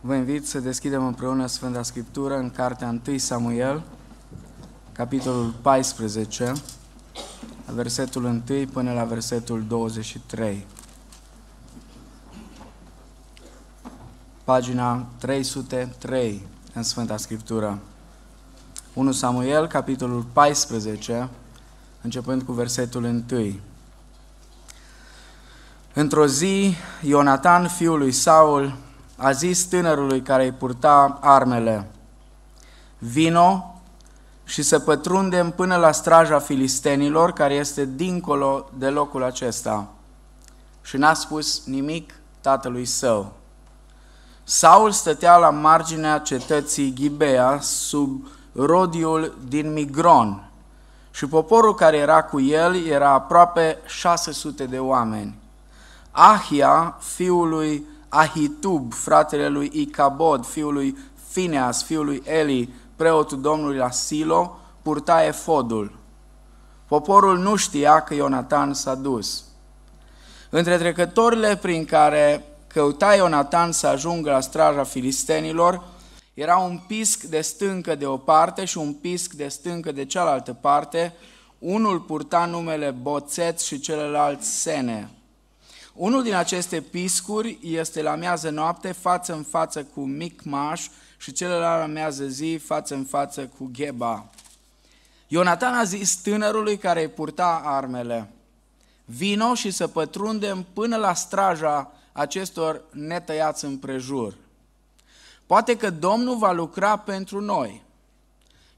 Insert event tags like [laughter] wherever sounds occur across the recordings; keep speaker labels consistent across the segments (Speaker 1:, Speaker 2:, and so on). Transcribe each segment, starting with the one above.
Speaker 1: Vă invit să deschidem împreună Sfânta Scriptură în Cartea 1 Samuel, capitolul 14, versetul 1 până la versetul 23. Pagina 303 în Sfânta Scriptură. 1 Samuel, capitolul 14, începând cu versetul 1. Într-o zi, Ionatan, fiul lui Saul, a zis tânărului care îi purta armele, Vino și să pătrundem până la straja filistenilor, care este dincolo de locul acesta. Și n-a spus nimic tatălui său. Saul stătea la marginea cetății Ghibea, sub rodiul din Migron, și poporul care era cu el era aproape 600 de oameni. Ahia, fiul lui Ahitub, fratele lui Icabod, fiul lui Fineas, fiul lui Eli, preotul Domnului la Silo, purta efodul. Poporul nu știa că Ionatan s-a dus. Între trecătorile prin care căuta Ionatan să ajungă la straja filistenilor, era un pisc de stâncă de o parte și un pisc de stâncă de cealaltă parte, unul purta numele Boțet și celălalt Sene. Unul din aceste piscuri este la miază noapte față în față cu Micmaș și celălalt la miază zi față în față cu Geba. Ionatan a zis tânărului care îi purta armele, vino și să pătrundem până la straja acestor netăiați împrejur. Poate că Domnul va lucra pentru noi,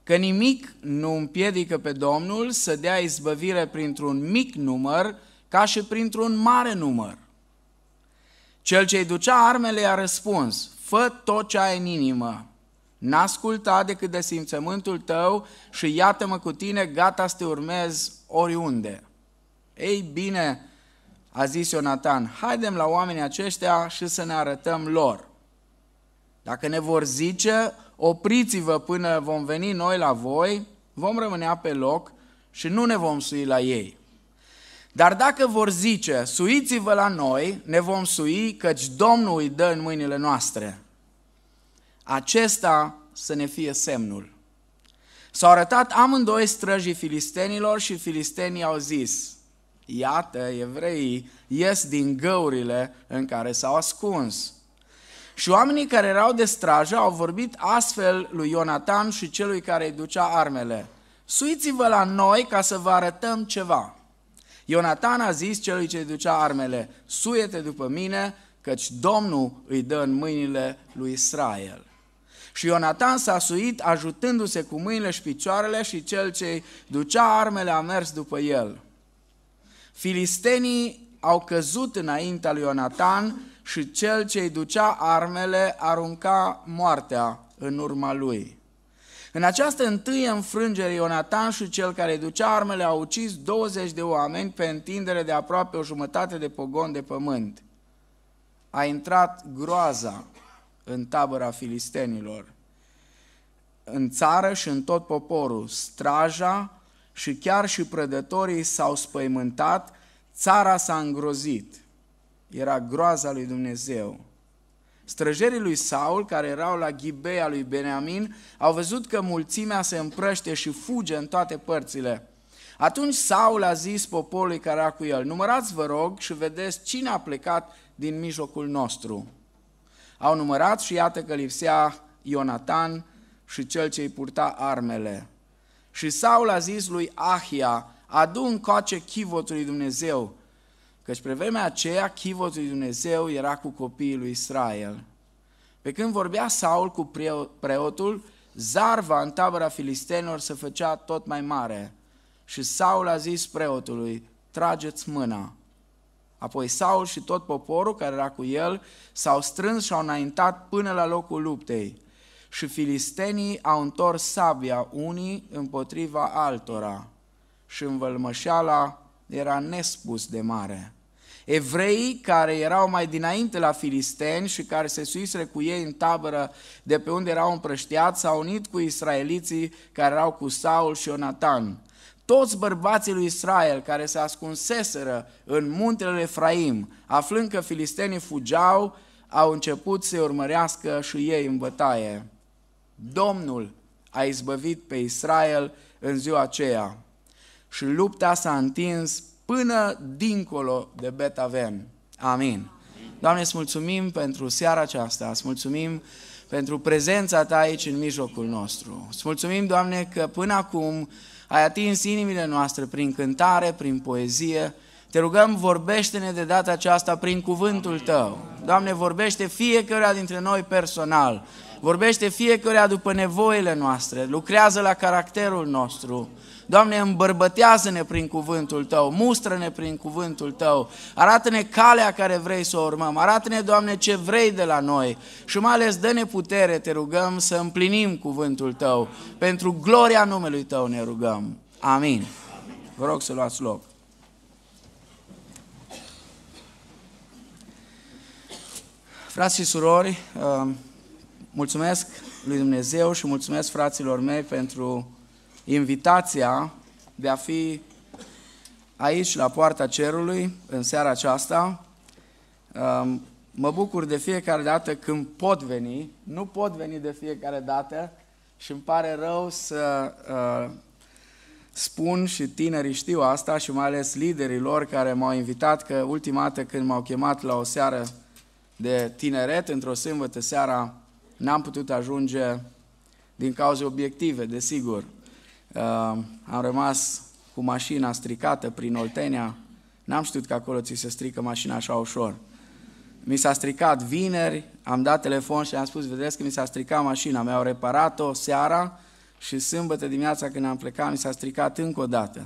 Speaker 1: că nimic nu împiedică pe Domnul să dea izbăvire printr-un mic număr ca și printr-un mare număr. Cel ce-i ducea armele i-a răspuns, fă tot ce ai în inimă, n asculta decât de simțământul tău și iată-mă cu tine, gata să te urmez oriunde. Ei bine, a zis Ionatan, haidem la oamenii aceștia și să ne arătăm lor. Dacă ne vor zice, opriți-vă până vom veni noi la voi, vom rămâne pe loc și nu ne vom sui la ei. Dar dacă vor zice, suiți-vă la noi, ne vom sui, căci Domnul îi dă în mâinile noastre. Acesta să ne fie semnul. S-au arătat amândoi străjii filistenilor și filistenii au zis, iată, evreii ies din găurile în care s-au ascuns. Și oamenii care erau de strajă au vorbit astfel lui Ionatan și celui care îi ducea armele. Suiți-vă la noi ca să vă arătăm ceva. Ionatan a zis celui ce ducea armele, suiete după mine, căci Domnul îi dă în mâinile lui Israel. Și Ionatan s-a suit ajutându-se cu mâinile și picioarele și cel ce ducea armele a mers după el. Filistenii au căzut înaintea lui Ionatan și cel ce îi ducea armele arunca moartea în urma lui. În această întâie înfrângere, Ionatan și cel care ducea armele au ucis 20 de oameni pe întindere de aproape o jumătate de pogon de pământ. A intrat groaza în tabăra filistenilor, în țară și în tot poporul, straja și chiar și prădătorii s-au spăimântat, țara s-a îngrozit. Era groaza lui Dumnezeu. Străjerii lui Saul, care erau la Ghibea lui Beneamin, au văzut că mulțimea se împrăște și fuge în toate părțile. Atunci Saul a zis poporului care era cu el, numărați vă rog și vedeți cine a plecat din mijlocul nostru. Au numărat și iată că lipsea Ionatan și cel ce îi purta armele. Și Saul a zis lui Ahia, adu încoace chivotul Dumnezeu, Căci pe vremea aceea, chivotul lui Dumnezeu era cu copiii lui Israel. Pe când vorbea Saul cu preotul, zarva în tabăra filistenilor se făcea tot mai mare. Și Saul a zis preotului, trageți mâna. Apoi Saul și tot poporul care era cu el s-au strâns și au înaintat până la locul luptei. Și filistenii au întors sabia unii împotriva altora și învălmășeala era nespus de mare. Evreii care erau mai dinainte la filisteni și care se suisere cu ei în tabără de pe unde erau împrăștiați s-au unit cu israeliții care erau cu Saul și Onatan. toți bărbații lui Israel care se ascunseseră în muntele Efraim, aflând că filistenii fugeau, au început să urmărească și ei în bătaie. Domnul a izbăvit pe Israel în ziua aceea și lupta s-a întins până dincolo de Betaven. Amin. Doamne, îți mulțumim pentru seara aceasta, îți mulțumim pentru prezența Ta aici în mijlocul nostru. Îți mulțumim, Doamne, că până acum ai atins inimile noastre prin cântare, prin poezie. Te rugăm, vorbește-ne de data aceasta prin cuvântul Tău. Doamne, vorbește fiecarea dintre noi personal. Vorbește fiecarea după nevoile noastre. Lucrează la caracterul nostru. Doamne, îmbărbătează-ne prin cuvântul Tău, mustră-ne prin cuvântul Tău, arată-ne calea care vrei să o urmăm, arată-ne, Doamne, ce vrei de la noi și mai ales dă-ne putere, te rugăm, să împlinim cuvântul Tău. Pentru gloria numelui Tău ne rugăm. Amin. Vă rog să luați loc. Frați și surori, uh, mulțumesc lui Dumnezeu și mulțumesc fraților mei pentru invitația de a fi aici, la poarta cerului, în seara aceasta. Um, mă bucur de fiecare dată când pot veni, nu pot veni de fiecare dată și îmi pare rău să uh, spun și tinerii știu asta și mai ales liderii lor care m-au invitat că ultima dată când m-au chemat la o seară de tineret, într-o sâmbătă seara, n-am putut ajunge din cauze obiective, desigur. Ehm, am rămas cu mașina stricată prin Oltenia, n-am știut că acolo ți se strică mașina așa ușor. Mi s-a stricat vineri, am dat telefon și am spus, vedeți că mi s-a stricat mașina, mi-au reparat-o seara și sâmbătă dimineața când am plecat mi s-a stricat încă o dată.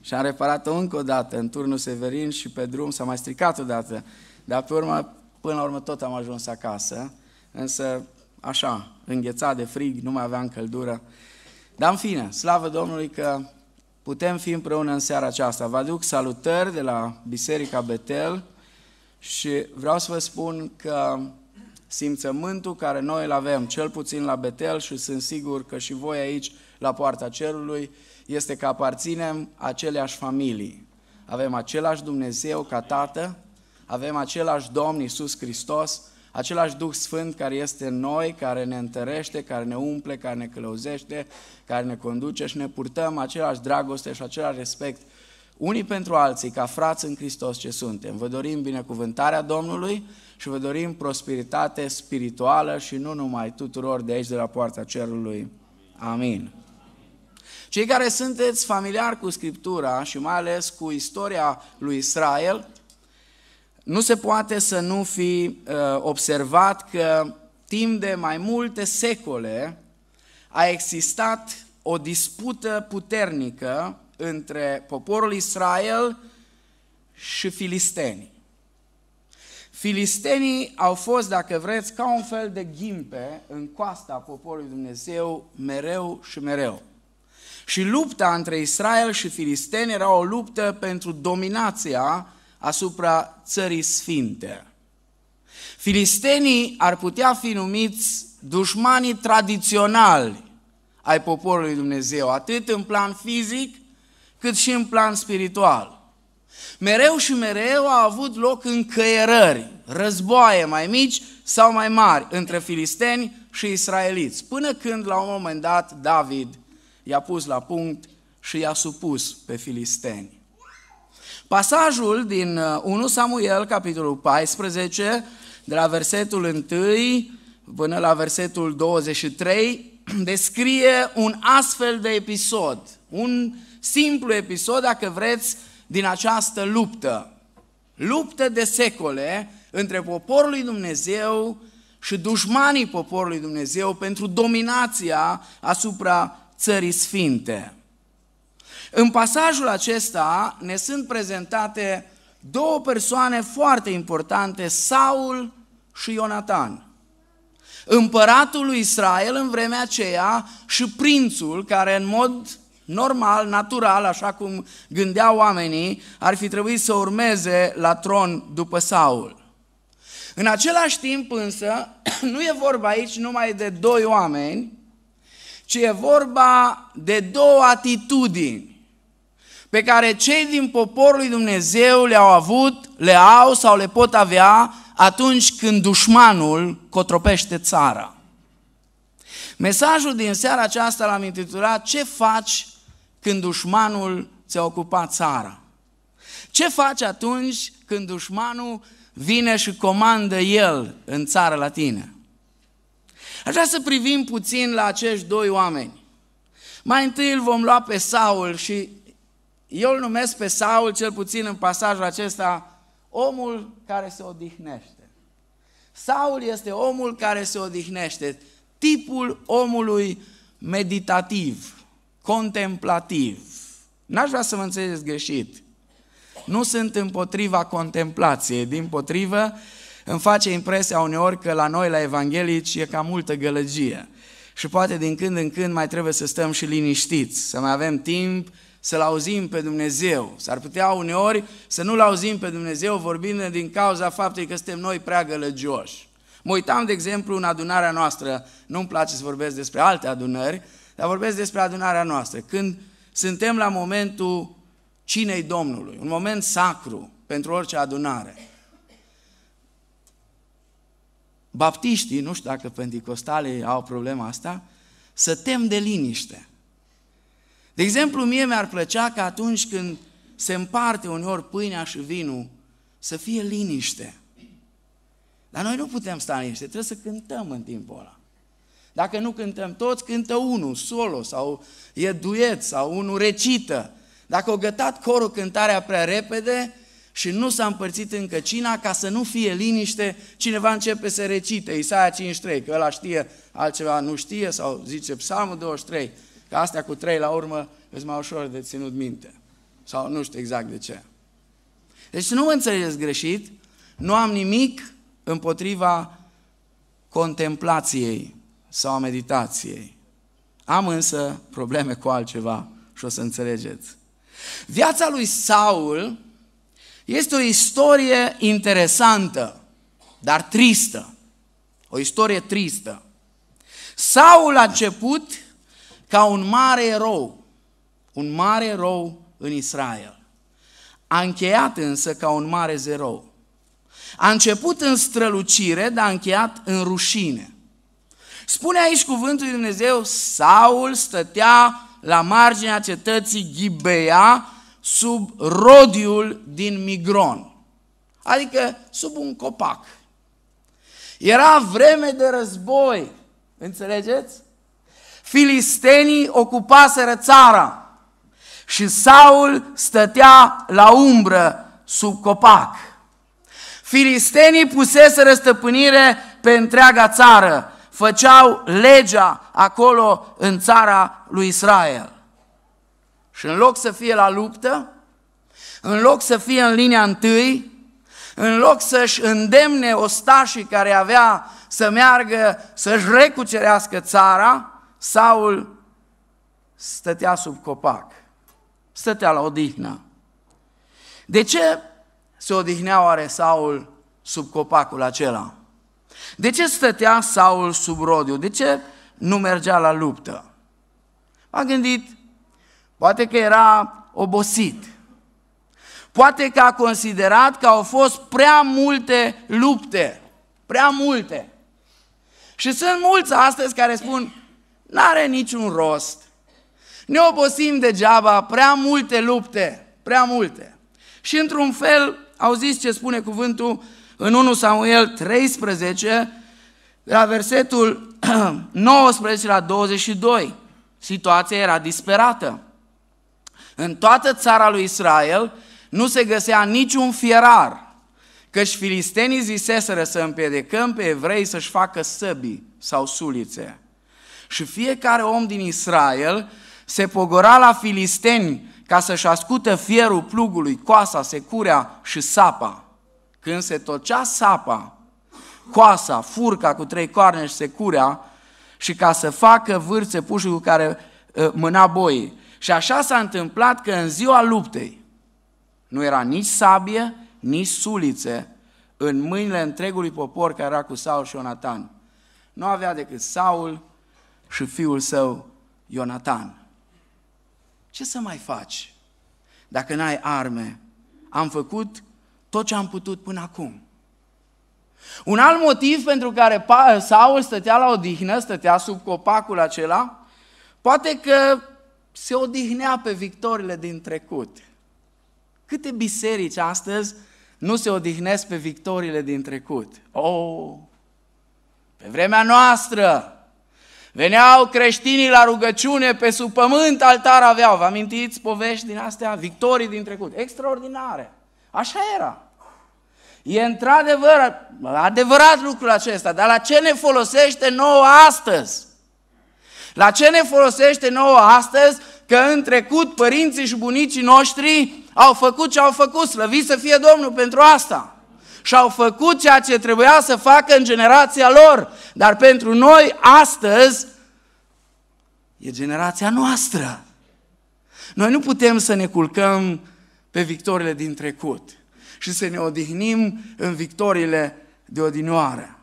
Speaker 1: Și am reparat-o încă o dată în turnul Severin și pe drum s-a mai stricat o dată. Dar pe urmă, până la urmă tot am ajuns acasă, însă așa, înghețat de frig, nu mai aveam căldură. Dar în fine, slavă Domnului că putem fi împreună în seara aceasta. Vă aduc salutări de la Biserica Betel și vreau să vă spun că simțământul care noi îl avem, cel puțin la Betel și sunt sigur că și voi aici la poarta cerului, este că aparținem aceleași familii. Avem același Dumnezeu ca Tată, avem același Domn Iisus Hristos, Același Duh Sfânt care este în noi, care ne întărește, care ne umple, care ne călăuzește, care ne conduce și ne purtăm același dragoste și același respect unii pentru alții, ca frați în Hristos ce suntem. Vă dorim binecuvântarea Domnului și vă dorim prosperitate spirituală și nu numai tuturor de aici, de la poarta cerului. Amin. Cei care sunteți familiari cu Scriptura și mai ales cu istoria lui Israel, nu se poate să nu fi uh, observat că timp de mai multe secole a existat o dispută puternică între poporul Israel și filistenii. Filistenii au fost, dacă vreți, ca un fel de ghimpe în coasta poporului Dumnezeu mereu și mereu. Și lupta între Israel și filisteni era o luptă pentru dominația asupra țării sfinte. Filistenii ar putea fi numiți dușmanii tradiționali ai poporului Dumnezeu, atât în plan fizic, cât și în plan spiritual. Mereu și mereu a avut loc încăierări, războaie mai mici sau mai mari între filisteni și israeliți, până când la un moment dat David i-a pus la punct și i-a supus pe filisteni. Pasajul din 1 uh, Samuel, capitolul 14, de la versetul 1 până la versetul 23, [clears throat] descrie un astfel de episod, un simplu episod, dacă vreți, din această luptă. Luptă de secole între poporul lui Dumnezeu și dușmanii poporului Dumnezeu pentru dominația asupra țării sfinte. În pasajul acesta ne sunt prezentate două persoane foarte importante, Saul și Ionatan. Împăratul lui Israel în vremea aceea și prințul care în mod normal, natural, așa cum gândeau oamenii, ar fi trebuit să urmeze la tron după Saul. În același timp însă, [clears throat] nu e vorba aici numai de doi oameni, ci e vorba de două atitudini pe care cei din poporul lui Dumnezeu le-au avut, le au sau le pot avea atunci când dușmanul cotropește țara. Mesajul din seara aceasta l-am intitulat Ce faci când dușmanul ți-a ocupat țara? Ce faci atunci când dușmanul vine și comandă el în țară la tine? Aș vrea să privim puțin la acești doi oameni. Mai întâi îl vom lua pe Saul și eu îl numesc pe Saul, cel puțin în pasajul acesta, omul care se odihnește. Saul este omul care se odihnește, tipul omului meditativ, contemplativ. N-aș vrea să mă înțelegeți greșit. Nu sunt împotriva contemplației, din potrivă, îmi face impresia uneori că la noi, la evanghelici, e cam multă gălăgie. Și poate din când în când mai trebuie să stăm și liniștiți, să mai avem timp să-L auzim pe Dumnezeu. S-ar putea uneori să nu-L auzim pe Dumnezeu vorbind din cauza faptului că suntem noi prea gălăgioși. Mă uitam, de exemplu, în adunarea noastră, nu-mi place să vorbesc despre alte adunări, dar vorbesc despre adunarea noastră. Când suntem la momentul cinei Domnului, un moment sacru pentru orice adunare. Baptiștii, nu știu dacă pentecostalii au problema asta, să tem de liniște. De exemplu, mie mi-ar plăcea că atunci când se împarte uneori pâinea și vinul, să fie liniște. Dar noi nu putem sta liniște, trebuie să cântăm în timpul ăla. Dacă nu cântăm toți, cântă unul, solo, sau e duet, sau unul recită. Dacă o gătat corul cântarea prea repede și nu s-a împărțit încă cina, ca să nu fie liniște, cineva începe să recite Isaia 53, că ăla știe, altceva nu știe, sau zice Psalmul 23, Că astea cu trei la urmă îți mai ușor de ținut minte. Sau nu știu exact de ce. Deci nu mă înțelegeți greșit, nu am nimic împotriva contemplației sau a meditației. Am însă probleme cu altceva și o să înțelegeți. Viața lui Saul este o istorie interesantă, dar tristă. O istorie tristă. Saul a început ca un mare erou, un mare erou în Israel. A încheiat însă ca un mare zero, A început în strălucire, dar a încheiat în rușine. Spune aici cuvântul lui Dumnezeu, Saul stătea la marginea cetății Ghibea, sub rodiul din Migron, adică sub un copac. Era vreme de război, înțelegeți? filistenii ocupaseră țara și Saul stătea la umbră sub copac. Filistenii puseseră stăpânire pe întreaga țară, făceau legea acolo în țara lui Israel. Și în loc să fie la luptă, în loc să fie în linia întâi, în loc să-și îndemne ostașii care avea să meargă, să-și recucerească țara, Saul stătea sub copac, stătea la odihnă. De ce se odihnea oare Saul sub copacul acela? De ce stătea Saul sub rodiu? De ce nu mergea la luptă? M-a gândit, poate că era obosit. Poate că a considerat că au fost prea multe lupte, prea multe. Și sunt mulți astăzi care spun, N-are niciun rost. Ne obosim degeaba, prea multe lupte, prea multe. Și într-un fel, auziți ce spune cuvântul în 1 Samuel 13, la versetul 19 [clears throat] la 22. Situația era disperată. În toată țara lui Israel nu se găsea niciun fierar, căci filistenii ziseseră să împiedecăm pe evrei să-și facă săbii sau sulițe. Și fiecare om din Israel se pogora la filisteni ca să-și ascute fierul plugului, coasa, securea și sapa. Când se tocea sapa, coasa, furca cu trei coarne și securea, și ca să facă vârțe pușul cu care uh, mâna boii. Și așa s-a întâmplat că în ziua luptei nu era nici sabie, nici sulițe în mâinile întregului popor care era cu Saul și Onatan. Nu avea decât Saul și fiul său Ionatan. Ce să mai faci dacă n-ai arme? Am făcut tot ce am putut până acum. Un alt motiv pentru care Saul stătea la odihnă, stătea sub copacul acela, poate că se odihnea pe victorile din trecut. Câte biserici astăzi nu se odihnesc pe victorile din trecut? Oh, pe vremea noastră, Veneau creștinii la rugăciune, pe sub pământ altar aveau. Vă amintiți povești din astea? Victorii din trecut. Extraordinare. Așa era. E într-adevăr adevărat lucrul acesta, dar la ce ne folosește nouă astăzi? La ce ne folosește nouă astăzi că în trecut părinții și bunicii noștri au făcut ce au făcut, slăvit să fie Domnul pentru asta? și au făcut ceea ce trebuia să facă în generația lor. Dar pentru noi, astăzi, e generația noastră. Noi nu putem să ne culcăm pe victorile din trecut și să ne odihnim în victorile de odinioară.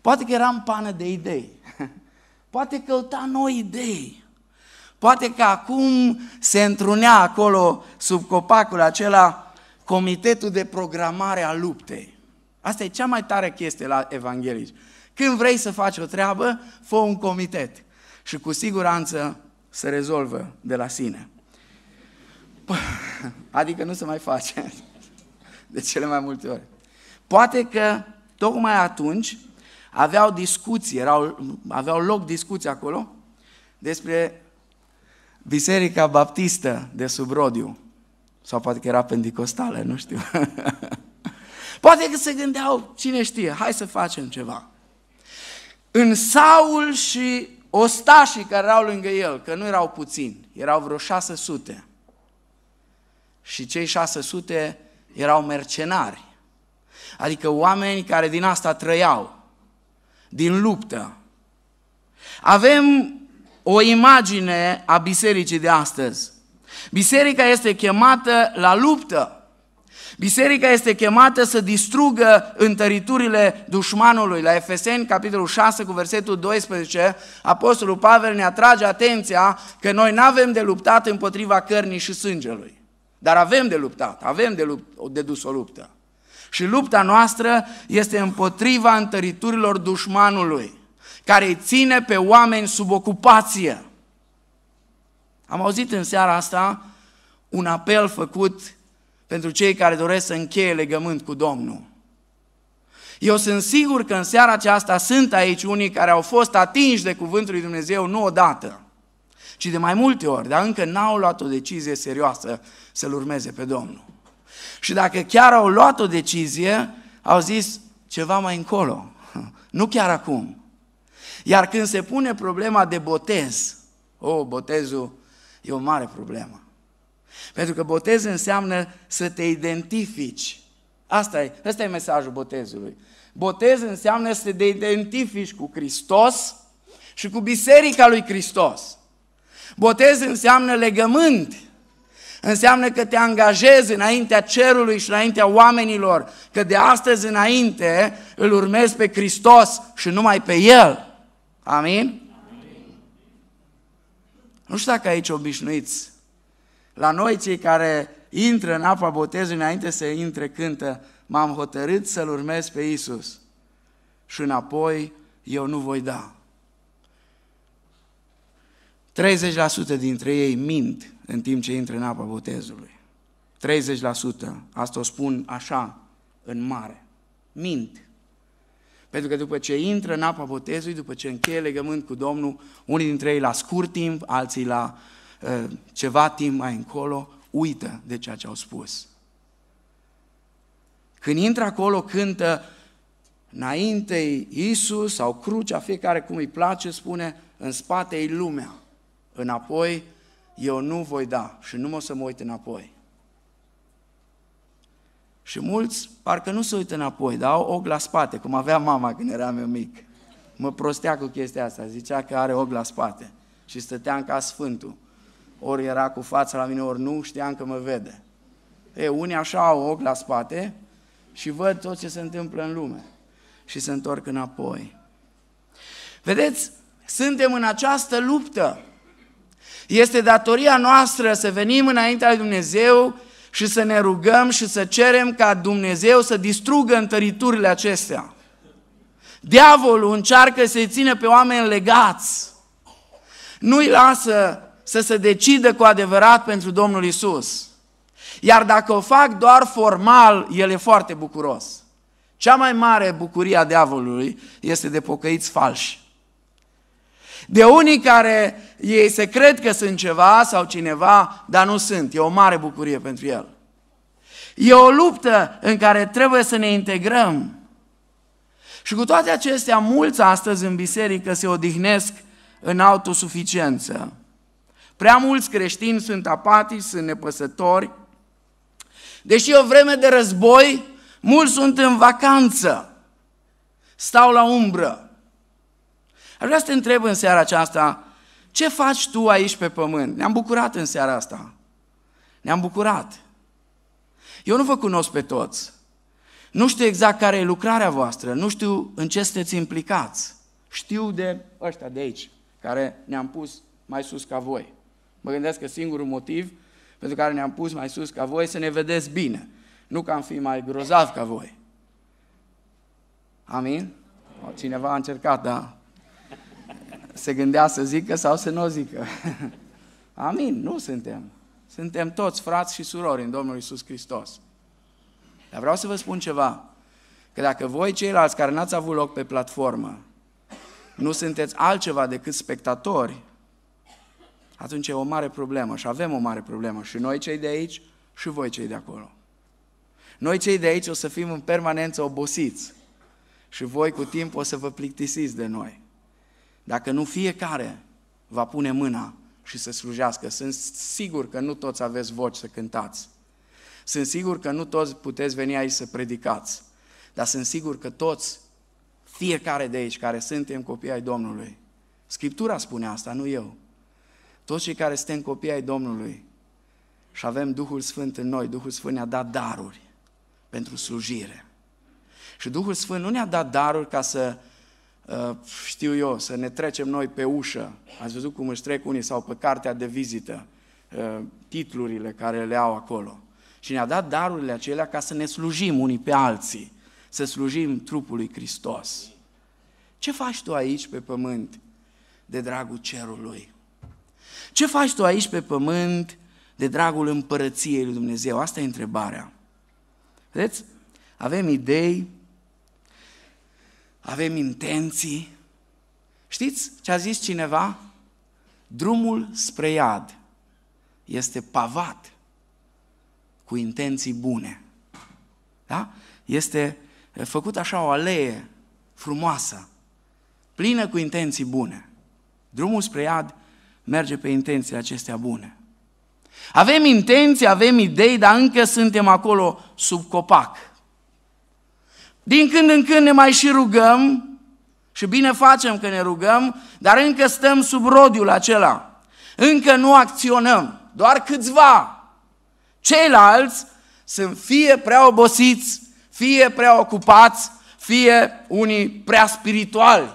Speaker 1: Poate că eram pană de idei. [laughs] Poate căuta noi idei. Poate că acum se întrunea acolo sub copacul acela Comitetul de programare a luptei. Asta e cea mai tare chestie la evanghelici. Când vrei să faci o treabă, fă un comitet. Și cu siguranță se rezolvă de la sine. Păi, adică nu se mai face. [laughs] De cele mai multe ori. Poate că tocmai atunci aveau discuții, erau, aveau loc discuții acolo despre Biserica Baptistă de Subrodiu. Sau poate că era pendicostală, nu știu. [laughs] poate că se gândeau, cine știe, hai să facem ceva. În Saul și ostașii care erau lângă el, că nu erau puțini, erau vreo 600. Și cei 600 erau mercenari. Adică oameni care din asta trăiau, din luptă. Avem o imagine a bisericii de astăzi. Biserica este chemată la luptă. Biserica este chemată să distrugă întăriturile dușmanului. La Efeseni, capitolul 6, cu versetul 12, Apostolul Pavel ne atrage atenția că noi nu avem de luptat împotriva cărnii și sângelui. Dar avem de luptat, avem de, lupt, de dus o luptă. Și lupta noastră este împotriva întăriturilor dușmanului, care îi ține pe oameni sub ocupație. Am auzit în seara asta un apel făcut pentru cei care doresc să încheie legământ cu Domnul. Eu sunt sigur că în seara aceasta sunt aici unii care au fost atinși de Cuvântul lui Dumnezeu nu odată, ci de mai multe ori, dar încă n-au luat o decizie serioasă să-L urmeze pe Domnul. Și dacă chiar au luat o decizie, au zis ceva mai încolo, [laughs] nu chiar acum. Iar când se pune problema de botez, o, oh, botezul E o mare problemă. Pentru că botez înseamnă să te identifici. Asta e, ăsta e mesajul botezului. Botez înseamnă să te identifici cu Hristos și cu Biserica lui Hristos. Botez înseamnă legământ. Înseamnă că te angajezi înaintea cerului și înaintea oamenilor, că de astăzi înainte îl urmezi pe Hristos și numai pe El. Amin? Nu știu dacă aici obișnuiți. La noi cei care intră în apa botezului înainte să intre cântă, m-am hotărât să-L urmez pe Isus și înapoi eu nu voi da. 30% dintre ei mint în timp ce intră în apa botezului. 30%, asta o spun așa, în mare. Mint. Pentru că după ce intră în apa botezului, după ce încheie legământ cu Domnul, unii dintre ei la scurt timp, alții la uh, ceva timp mai încolo, uită de ceea ce au spus. Când intră acolo, cântă înainte Isus sau crucea, fiecare cum îi place, spune, în spate e lumea, înapoi eu nu voi da și nu mă o să mă uit înapoi. Și mulți parcă nu se uită înapoi, dar au ochi la spate, cum avea mama când eram eu mic. Mă prostea cu chestia asta, zicea că are ochi la spate. Și în casă sfântul. Ori era cu fața la mine, ori nu, știam că mă vede. E, unii așa au ochi la spate și văd tot ce se întâmplă în lume. Și se întorc înapoi. Vedeți, suntem în această luptă. Este datoria noastră să venim înaintea lui Dumnezeu și să ne rugăm și să cerem ca Dumnezeu să distrugă întăriturile acestea. Diavolul încearcă să-i țină pe oameni legați. Nu-i lasă să se decidă cu adevărat pentru Domnul Isus. Iar dacă o fac doar formal, el e foarte bucuros. Cea mai mare bucurie a diavolului este de pocăiți falși. De unii care ei se cred că sunt ceva sau cineva, dar nu sunt. E o mare bucurie pentru el. E o luptă în care trebuie să ne integrăm. Și cu toate acestea, mulți astăzi în biserică se odihnesc în autosuficiență. Prea mulți creștini sunt apatici, sunt nepăsători. Deși e o vreme de război, mulți sunt în vacanță, stau la umbră. Aș vrea să te întreb în seara aceasta, ce faci tu aici pe pământ? Ne-am bucurat în seara asta. Ne-am bucurat. Eu nu vă cunosc pe toți. Nu știu exact care e lucrarea voastră, nu știu în ce sunteți implicați. Știu de ăștia de aici, care ne-am pus mai sus ca voi. Mă gândesc că singurul motiv pentru care ne-am pus mai sus ca voi să ne vedeți bine. Nu că am fi mai grozav ca voi. Amin? Cineva a încercat, da? se gândea să zică sau să nu o zică. [laughs] Amin, nu suntem. Suntem toți frați și surori în Domnul Isus Hristos. Dar vreau să vă spun ceva. Că dacă voi ceilalți care n-ați avut loc pe platformă nu sunteți altceva decât spectatori, atunci e o mare problemă și avem o mare problemă și noi cei de aici și voi cei de acolo. Noi cei de aici o să fim în permanență obosiți și voi cu timp o să vă plictisiți de noi. Dacă nu fiecare va pune mâna și să slujească, sunt sigur că nu toți aveți voci să cântați. Sunt sigur că nu toți puteți veni aici să predicați. Dar sunt sigur că toți, fiecare de aici care suntem copii ai Domnului, Scriptura spune asta, nu eu. Toți cei care suntem copii ai Domnului și avem Duhul Sfânt în noi, Duhul Sfânt ne-a dat daruri pentru slujire. Și Duhul Sfânt nu ne-a dat daruri ca să Uh, știu eu, să ne trecem noi pe ușă. Ați văzut cum își trec unii sau pe cartea de vizită, uh, titlurile care le au acolo. Și ne-a dat darurile acelea ca să ne slujim unii pe alții, să slujim trupul lui Hristos. Ce faci tu aici pe pământ de dragul cerului? Ce faci tu aici pe pământ de dragul împărăției lui Dumnezeu? Asta e întrebarea. Vedeți? Avem idei, avem intenții. Știți ce a zis cineva? Drumul spre iad este pavat cu intenții bune. Da? Este făcut așa o alee frumoasă, plină cu intenții bune. Drumul spre iad merge pe intențiile acestea bune. Avem intenții, avem idei, dar încă suntem acolo sub copac. Din când în când ne mai și rugăm și bine facem că ne rugăm, dar încă stăm sub rodiul acela. Încă nu acționăm, doar câțiva. Ceilalți sunt fie prea obosiți, fie prea ocupați, fie unii prea spirituali,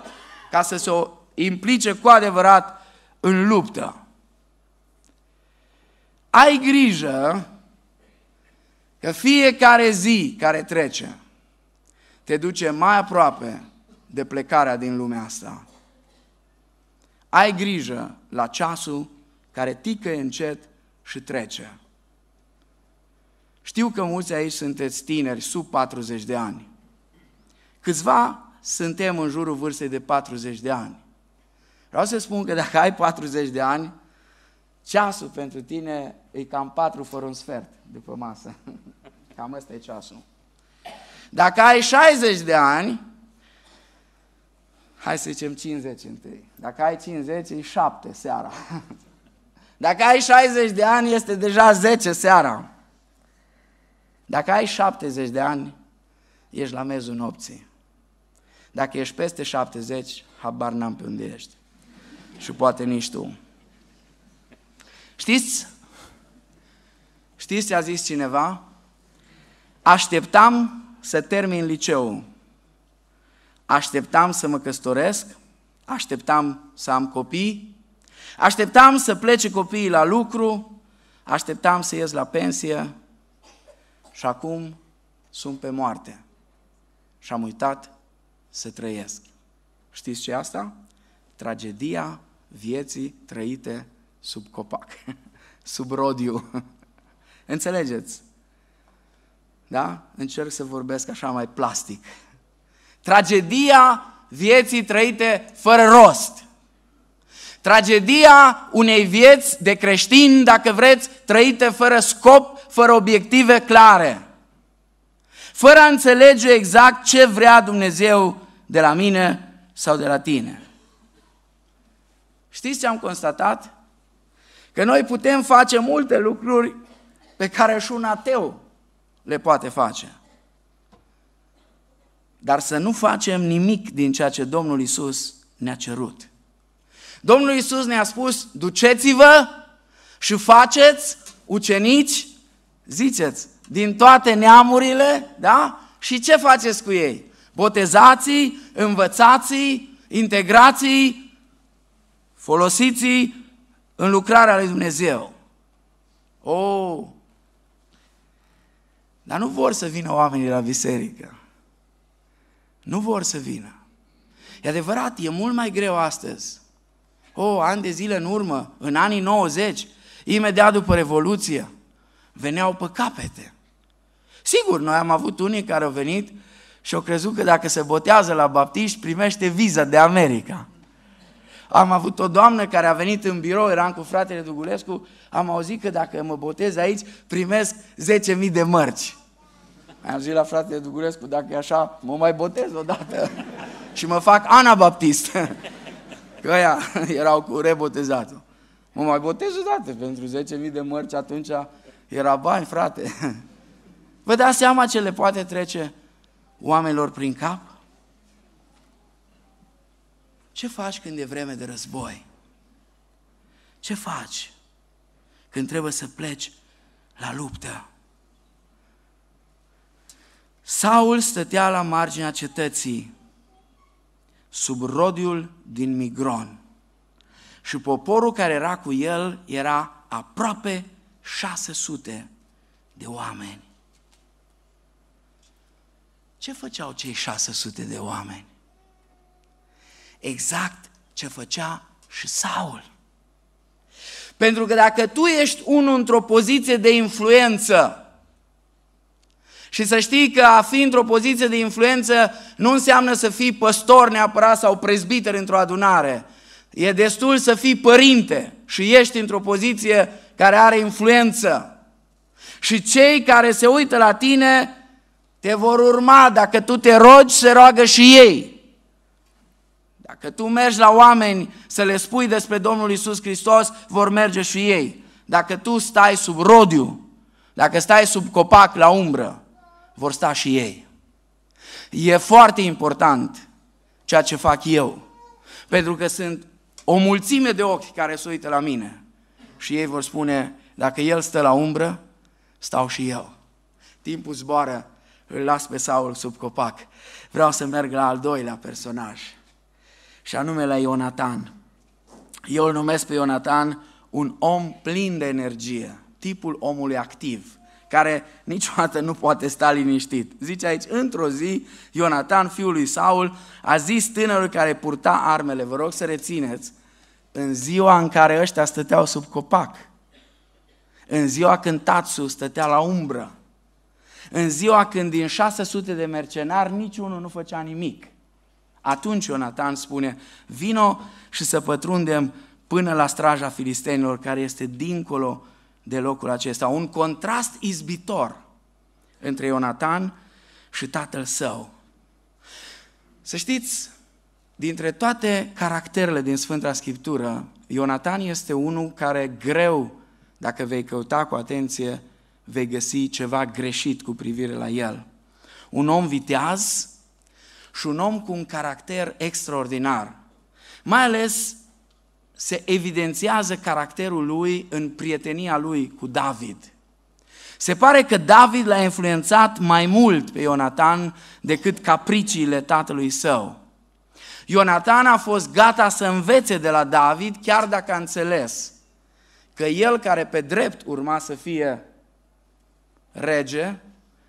Speaker 1: ca să se implice cu adevărat în luptă. Ai grijă că fiecare zi care trece, te duce mai aproape de plecarea din lumea asta. Ai grijă la ceasul care tică încet și trece. Știu că mulți aici sunteți tineri, sub 40 de ani. Câțiva suntem în jurul vârstei de 40 de ani. Vreau să spun că dacă ai 40 de ani, ceasul pentru tine e cam 4 fără un sfert după masă. [laughs] Cam ăsta e ceasul. Dacă ai 60 de ani, hai să zicem 50 întâi, dacă ai 50, e 7 seara. [laughs] Dacă ai 60 de ani, este deja 10 seara. Dacă ai 70 de ani, ești la mezul nopții. Dacă ești peste 70, habar n-am pe unde ești. Și poate nici tu. Știți? Știți ce a zis cineva? Așteptam să termin liceul. Așteptam să mă căsătoresc, așteptam să am copii, așteptam să plece copiii la lucru, așteptam să ies la pensie și acum sunt pe moarte și am uitat să trăiesc. Știți ce asta? Tragedia vieții trăite sub copac, [laughs] sub rodiu. Înțelegeți? Da? Încerc să vorbesc așa mai plastic. Tragedia vieții trăite fără rost. Tragedia unei vieți de creștini, dacă vreți, trăite fără scop, fără obiective clare. Fără a înțelege exact ce vrea Dumnezeu de la mine sau de la tine. Știți ce am constatat? Că noi putem face multe lucruri pe care și un ateu le poate face. Dar să nu facem nimic din ceea ce Domnul Isus ne-a cerut. Domnul Isus ne-a spus, duceți-vă și faceți ucenici, ziceți, din toate neamurile, da? Și ce faceți cu ei? Botezații, învățații, integrații, folosiți în lucrarea lui Dumnezeu. Oh, dar nu vor să vină oamenii la biserică. Nu vor să vină. E adevărat, e mult mai greu astăzi. O, oh, ani de zile în urmă, în anii 90, imediat după Revoluție, veneau pe capete. Sigur, noi am avut unii care au venit și au crezut că dacă se botează la baptiști, primește viza de America. Am avut o doamnă care a venit în birou, eram cu fratele Dugulescu, am auzit că dacă mă botez aici, primesc 10.000 de mărci. Am zis la fratele Dugulescu, dacă e așa, mă mai botez odată [laughs] și mă fac anabaptist. [laughs] Că aia [laughs] erau cu rebotezatul. Mă mai botez odată, pentru 10.000 de mărci atunci era bani, frate. Vă dați seama ce le poate trece oamenilor prin cap? Ce faci când e vreme de război? Ce faci când trebuie să pleci la luptă? Saul stătea la marginea cetății, sub rodiul din Migron. Și poporul care era cu el era aproape 600 de oameni. Ce făceau cei 600 de oameni? exact ce făcea și Saul. Pentru că dacă tu ești unul într-o poziție de influență, și să știi că a fi într-o poziție de influență nu înseamnă să fii păstor neapărat sau prezbiter într-o adunare. E destul să fii părinte și ești într-o poziție care are influență. Și cei care se uită la tine te vor urma, dacă tu te rogi, se roagă și ei. Dacă tu mergi la oameni să le spui despre Domnul Isus Hristos, vor merge și ei. Dacă tu stai sub rodiu, dacă stai sub copac la umbră, vor sta și ei. E foarte important ceea ce fac eu, pentru că sunt o mulțime de ochi care se uită la mine și ei vor spune, dacă el stă la umbră, stau și eu. Timpul zboară, îl las pe Saul sub copac. Vreau să merg la al doilea personaj și anume la Ionatan. Eu îl numesc pe Ionatan un om plin de energie, tipul omului activ, care niciodată nu poate sta liniștit. Zice aici, într-o zi, Ionatan, fiul lui Saul, a zis tânărul care purta armele, vă rog să rețineți, în ziua în care ăștia stăteau sub copac, în ziua când Tatsu stătea la umbră, în ziua când din 600 de mercenari niciunul nu făcea nimic, atunci Ionatan spune, vino și să pătrundem până la straja filistenilor care este dincolo de locul acesta. Un contrast izbitor între Ionatan și tatăl său. Să știți, dintre toate caracterele din Sfânta Scriptură, Ionatan este unul care greu, dacă vei căuta cu atenție, vei găsi ceva greșit cu privire la el. Un om viteaz, și un om cu un caracter extraordinar. Mai ales se evidențiază caracterul lui în prietenia lui cu David. Se pare că David l-a influențat mai mult pe Ionatan decât capriciile tatălui său. Ionatan a fost gata să învețe de la David, chiar dacă a înțeles că el care pe drept urma să fie rege,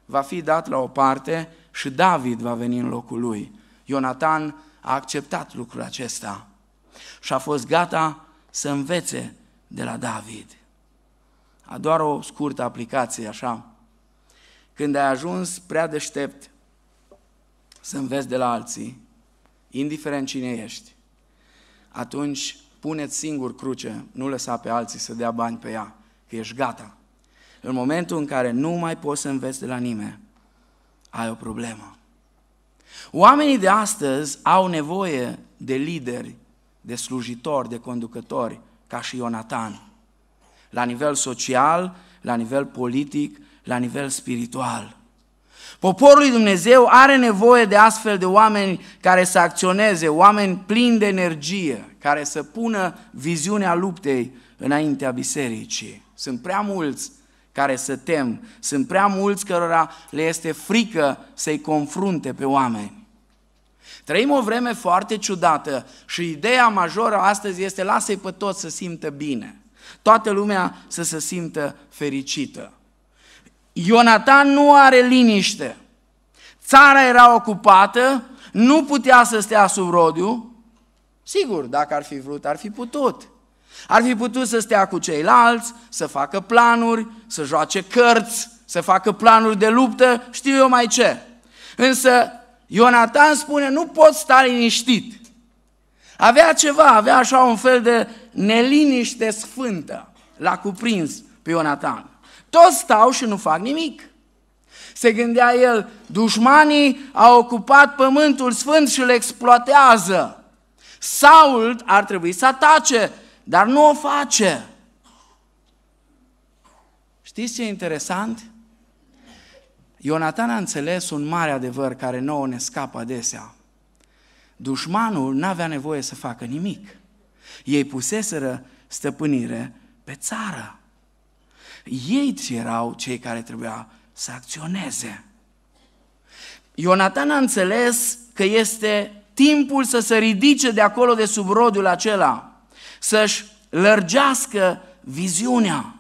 Speaker 1: va fi dat la o parte și David va veni în locul lui. Ionatan a acceptat lucrul acesta și a fost gata să învețe de la David. A doar o scurtă aplicație, așa. Când ai ajuns prea deștept să înveți de la alții, indiferent cine ești, atunci puneți singur cruce, nu lăsa pe alții să dea bani pe ea, că ești gata. În momentul în care nu mai poți să înveți de la nimeni, ai o problemă. Oamenii de astăzi au nevoie de lideri, de slujitori, de conducători, ca și Ionatan. La nivel social, la nivel politic, la nivel spiritual. Poporul lui Dumnezeu are nevoie de astfel de oameni care să acționeze, oameni plini de energie, care să pună viziunea luptei înaintea bisericii. Sunt prea mulți care se tem. Sunt prea mulți cărora le este frică să-i confrunte pe oameni. Trăim o vreme foarte ciudată și ideea majoră astăzi este lasă-i pe toți să simtă bine. Toată lumea să se simtă fericită. Ionatan nu are liniște. Țara era ocupată, nu putea să stea sub rodiu. Sigur, dacă ar fi vrut, ar fi putut. Ar fi putut să stea cu ceilalți, să facă planuri, să joace cărți, să facă planuri de luptă, știu eu mai ce. Însă Ionatan spune, nu pot sta liniștit. Avea ceva, avea așa un fel de neliniște sfântă. L-a cuprins pe Ionatan. Toți stau și nu fac nimic. Se gândea el, dușmanii au ocupat pământul sfânt și îl exploatează. Saul ar trebui să atace, dar nu o face. Știți ce e interesant? Ionatan a înțeles un mare adevăr care nouă ne scapă adesea. Dușmanul n-avea nevoie să facă nimic. Ei puseseră stăpânire pe țară. Ei erau cei care trebuia să acționeze. Ionatan a înțeles că este timpul să se ridice de acolo de sub rodul acela să-și lărgească viziunea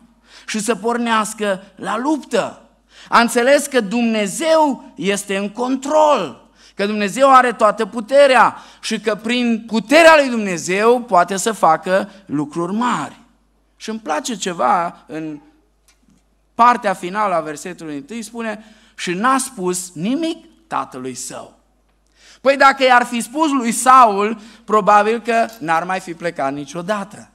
Speaker 1: și să pornească la luptă. A înțeles că Dumnezeu este în control, că Dumnezeu are toată puterea și că prin puterea lui Dumnezeu poate să facă lucruri mari. Și îmi place ceva în partea finală a versetului 1, spune, și n-a spus nimic tatălui său. Păi dacă i-ar fi spus lui Saul, probabil că n-ar mai fi plecat niciodată.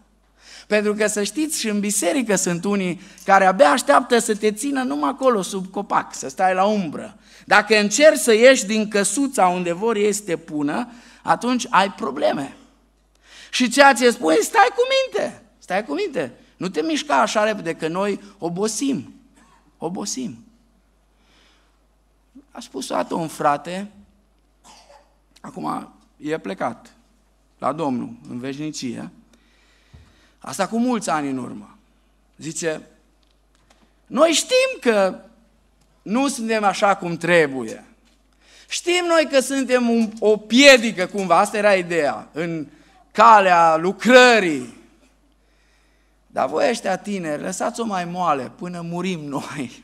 Speaker 1: Pentru că să știți, și în biserică sunt unii care abia așteaptă să te țină numai acolo, sub copac, să stai la umbră. Dacă încerci să ieși din căsuța unde vor ei să te pună, atunci ai probleme. Și ceea ce spui, stai cu minte, stai cu minte. Nu te mișca așa repede, că noi obosim, obosim. A spus o dată un frate, Acum e plecat la Domnul în veșnicie. Asta cu mulți ani în urmă. Zice, noi știm că nu suntem așa cum trebuie. Știm noi că suntem un, o piedică cumva, asta era ideea, în calea lucrării. Dar voi ăștia tineri, lăsați-o mai moale până murim noi.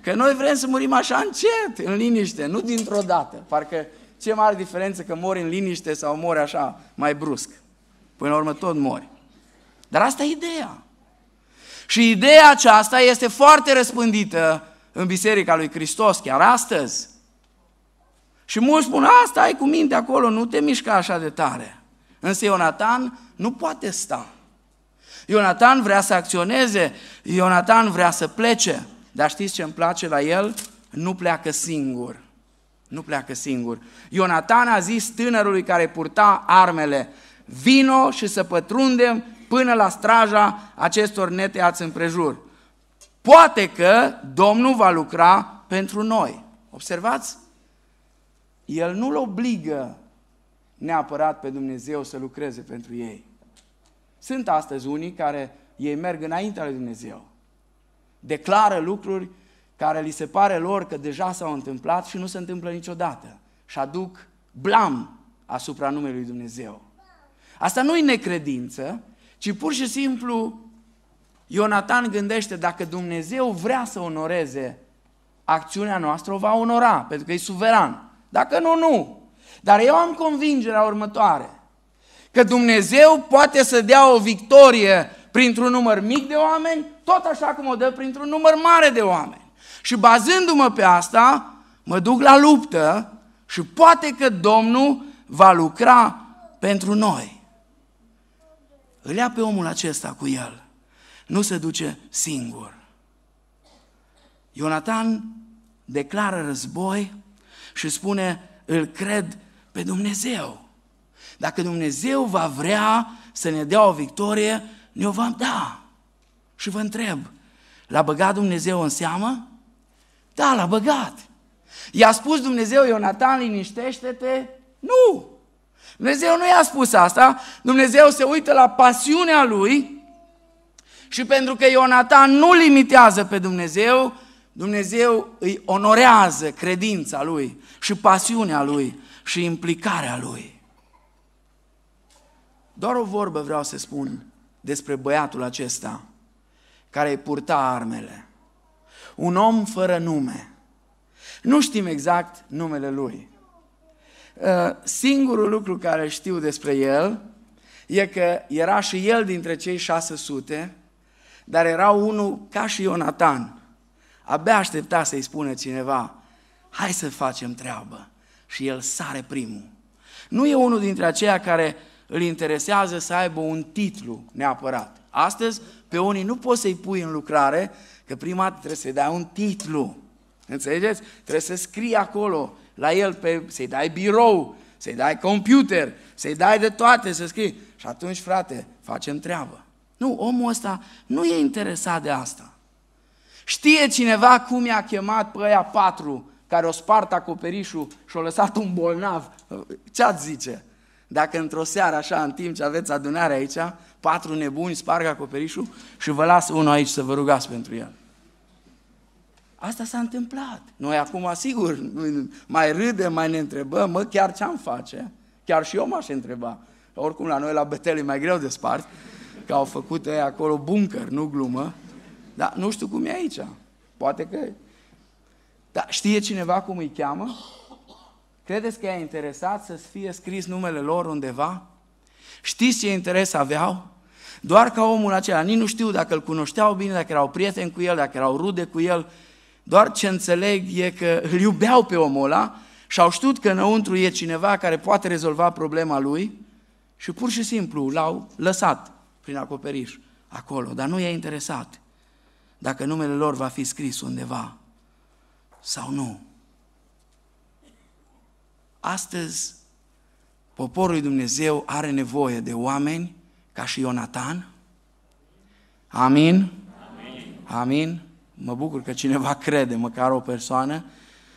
Speaker 1: Că noi vrem să murim așa încet, în liniște, nu dintr-o dată. Parcă ce mare diferență că mori în liniște sau mori așa, mai brusc. Până la urmă tot mori. Dar asta e ideea. Și ideea aceasta este foarte răspândită în Biserica lui Hristos, chiar astăzi. Și mulți spun, asta ai cu minte acolo, nu te mișca așa de tare. Însă Ionatan nu poate sta. Ionatan vrea să acționeze, Ionatan vrea să plece. Dar știți ce îmi place la el? Nu pleacă singur. Nu pleacă singur. Ionatan a zis tânărului care purta armele, vino și să pătrundem până la straja acestor neteați împrejur. Poate că Domnul va lucra pentru noi. Observați? El nu-l obligă neapărat pe Dumnezeu să lucreze pentru ei. Sunt astăzi unii care ei merg înaintea lui Dumnezeu. Declară lucruri care li se pare lor că deja s-au întâmplat și nu se întâmplă niciodată. Și aduc blam asupra numelui Dumnezeu. Asta nu e necredință, ci pur și simplu Ionatan gândește dacă Dumnezeu vrea să onoreze acțiunea noastră, o va onora, pentru că e suveran. Dacă nu, nu. Dar eu am convingerea următoare, că Dumnezeu poate să dea o victorie printr-un număr mic de oameni, tot așa cum o dă printr-un număr mare de oameni. Și bazându-mă pe asta, mă duc la luptă și poate că Domnul va lucra pentru noi. Îl ia pe omul acesta cu el. Nu se duce singur. Ionatan declară război și spune, îl cred pe Dumnezeu. Dacă Dumnezeu va vrea să ne dea o victorie, ne-o va da. Și vă întreb, l-a băgat Dumnezeu în seamă? Da, l-a băgat. I-a spus Dumnezeu, Ionatan, liniștește-te? Nu! Dumnezeu nu i-a spus asta, Dumnezeu se uită la pasiunea lui și pentru că Ionatan nu limitează pe Dumnezeu, Dumnezeu îi onorează credința lui și pasiunea lui și implicarea lui. Doar o vorbă vreau să spun despre băiatul acesta care îi purta armele un om fără nume. Nu știm exact numele lui. Uh, singurul lucru care știu despre el e că era și el dintre cei 600, dar era unul ca și Ionatan. Abia aștepta să-i spune cineva, hai să facem treabă. Și el sare primul. Nu e unul dintre aceia care îl interesează să aibă un titlu neapărat. Astăzi, pe unii nu poți să-i pui în lucrare Că prima dată trebuie să-i dai un titlu. Înțelegeți? Trebuie să scrii acolo la el, pe, să-i dai birou, să-i dai computer, să-i dai de toate, să scrii. Și atunci, frate, facem treabă. Nu, omul ăsta nu e interesat de asta. Știe cineva cum i-a chemat pe aia patru care o spart acoperișul și o lăsat un bolnav? Ce ați zice? Dacă într-o seară, așa, în timp ce aveți adunare aici, patru nebuni sparg acoperișul și vă las unul aici să vă rugați pentru el. Asta s-a întâmplat. Noi acum, sigur, mai râdem, mai ne întrebăm, mă, chiar ce-am face? Chiar și eu m-aș întreba. Oricum, la noi la Betel, e mai greu de spart, că au făcut ei acolo bunker, nu glumă. Dar nu știu cum e aici. Poate că... Dar știe cineva cum îi cheamă? Credeți că e interesat să fie scris numele lor undeva? Știți ce interes aveau? Doar ca omul acela, nici nu știu dacă îl cunoșteau bine, dacă erau prieteni cu el, dacă erau rude cu el, doar ce înțeleg e că îl iubeau pe omul ăla și au știut că înăuntru e cineva care poate rezolva problema lui și pur și simplu l-au lăsat prin acoperiș acolo, dar nu e interesat dacă numele lor va fi scris undeva sau nu. Astăzi, poporul lui Dumnezeu are nevoie de oameni ca și Ionatan. Amin? Amin? Amin? Mă bucur că cineva [laughs] crede, măcar o persoană.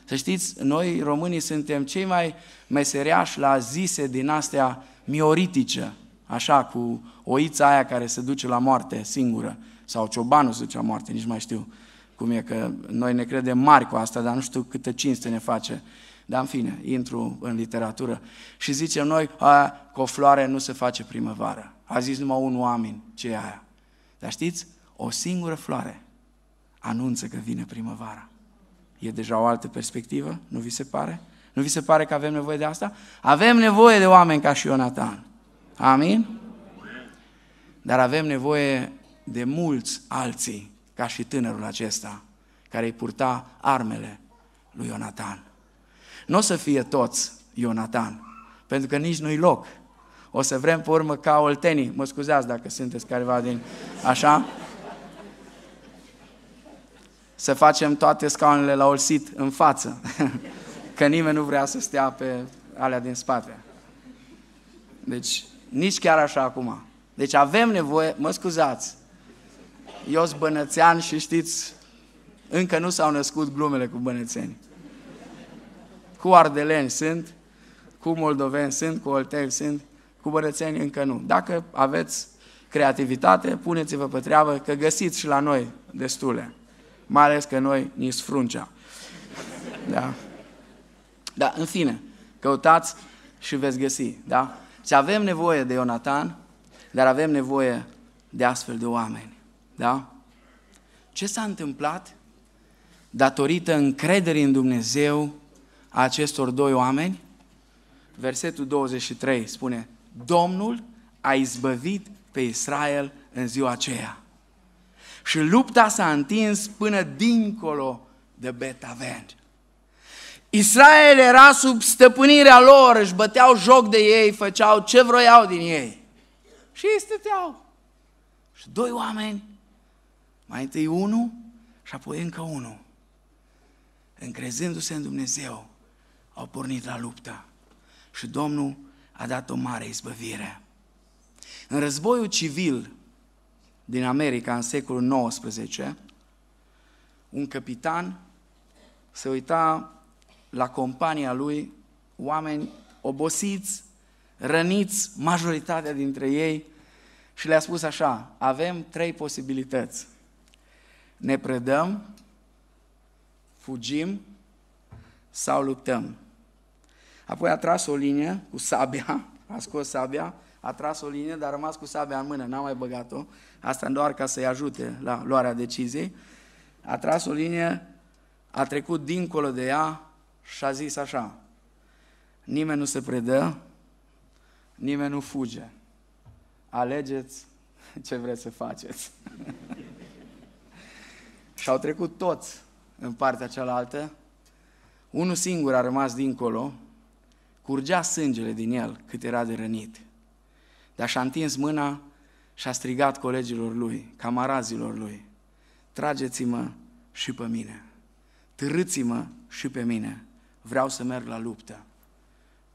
Speaker 1: Să știți, noi românii suntem cei mai meseriași la zise din astea mioritice, așa, cu oița aia care se duce la moarte singură, sau ciobanul se duce la moarte, nici mai știu cum e, că noi ne credem mari cu asta, dar nu știu câtă cinste ne face. Dar în fine, intru în literatură și zicem noi, aia cu o floare nu se face primăvară. A zis numai un oameni ce e aia. Dar știți, o singură floare anunță că vine primăvara. E deja o altă perspectivă, nu vi se pare? Nu vi se pare că avem nevoie de asta? Avem nevoie de oameni ca și Ionatan. Amin? Dar avem nevoie de mulți alții, ca și tânărul acesta, care îi purta armele lui Ionatan. Nu o să fie toți Ionatan, pentru că nici nu-i loc. O să vrem pe urmă ca oltenii, mă scuzați dacă sunteți careva din așa, să facem toate scaunele la olsit în față, [laughs] că nimeni nu vrea să stea pe alea din spate. Deci, nici chiar așa acum. Deci avem nevoie, mă scuzați, eu sunt bănățean și știți, încă nu s-au născut glumele cu bănățenii cu ardeleni sunt, cu moldoveni sunt, cu olteni sunt, cu bărățeni încă nu. Dacă aveți creativitate, puneți-vă pe treabă că găsiți și la noi destule. Mai ales că noi ni sfruncea. Da. Da, în fine, căutați și veți găsi, da? Și deci avem nevoie de Ionatan, dar avem nevoie de astfel de oameni, da? Ce s-a întâmplat datorită încrederii în Dumnezeu a acestor doi oameni? Versetul 23 spune, Domnul a izbăvit pe Israel în ziua aceea. Și lupta s-a întins până dincolo de Betaven. Israel era sub stăpânirea lor, își băteau joc de ei, făceau ce vroiau din ei. Și ei stăteau. Și doi oameni, mai întâi unul și apoi încă unul, încrezându-se în Dumnezeu, au pornit la luptă și Domnul a dat o mare izbăvire. În războiul civil din America în secolul XIX, un capitan se uita la compania lui oameni obosiți, răniți, majoritatea dintre ei, și le-a spus așa, avem trei posibilități. Ne predăm, fugim sau luptăm. Apoi a tras o linie cu sabia, a scos sabia, a tras o linie, dar a rămas cu sabia în mână, n-a mai băgat-o. Asta doar ca să-i ajute la luarea deciziei. A tras o linie, a trecut dincolo de ea și a zis așa, nimeni nu se predă, nimeni nu fuge. Alegeți ce vreți să faceți. [laughs] și au trecut toți în partea cealaltă. Unul singur a rămas dincolo, curgea sângele din el cât era de rănit. Dar și-a întins mâna și a strigat colegilor lui, camarazilor lui, trageți-mă și pe mine, târâți-mă și pe mine, vreau să merg la luptă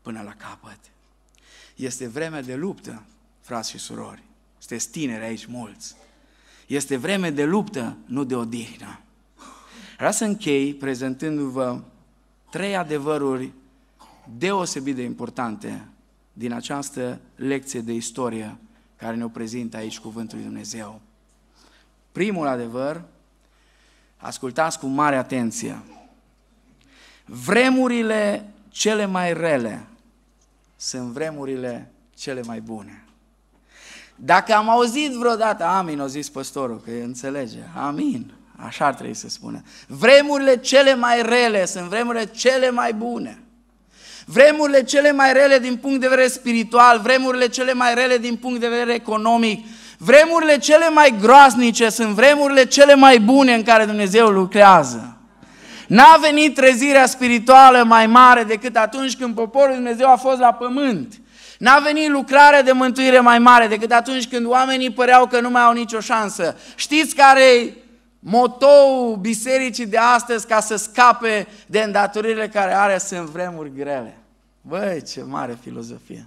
Speaker 1: până la capăt. Este vreme de luptă, frați și surori, sunteți tineri aici mulți. Este vreme de luptă, nu de odihnă. Vreau să închei prezentându-vă trei adevăruri deosebit de importante din această lecție de istorie care ne-o prezintă aici Cuvântul lui Dumnezeu. Primul adevăr, ascultați cu mare atenție. Vremurile cele mai rele sunt vremurile cele mai bune. Dacă am auzit vreodată, amin, o zis păstorul, că înțelege, amin, așa ar trebui să spună. Vremurile cele mai rele sunt vremurile cele mai bune. Vremurile cele mai rele din punct de vedere spiritual, vremurile cele mai rele din punct de vedere economic, vremurile cele mai groasnice sunt vremurile cele mai bune în care Dumnezeu lucrează. N-a venit trezirea spirituală mai mare decât atunci când poporul Dumnezeu a fost la pământ. N-a venit lucrarea de mântuire mai mare decât atunci când oamenii păreau că nu mai au nicio șansă. Știți care e motou bisericii de astăzi ca să scape de îndatoririle care are sunt vremuri grele. Băi, ce mare filozofie!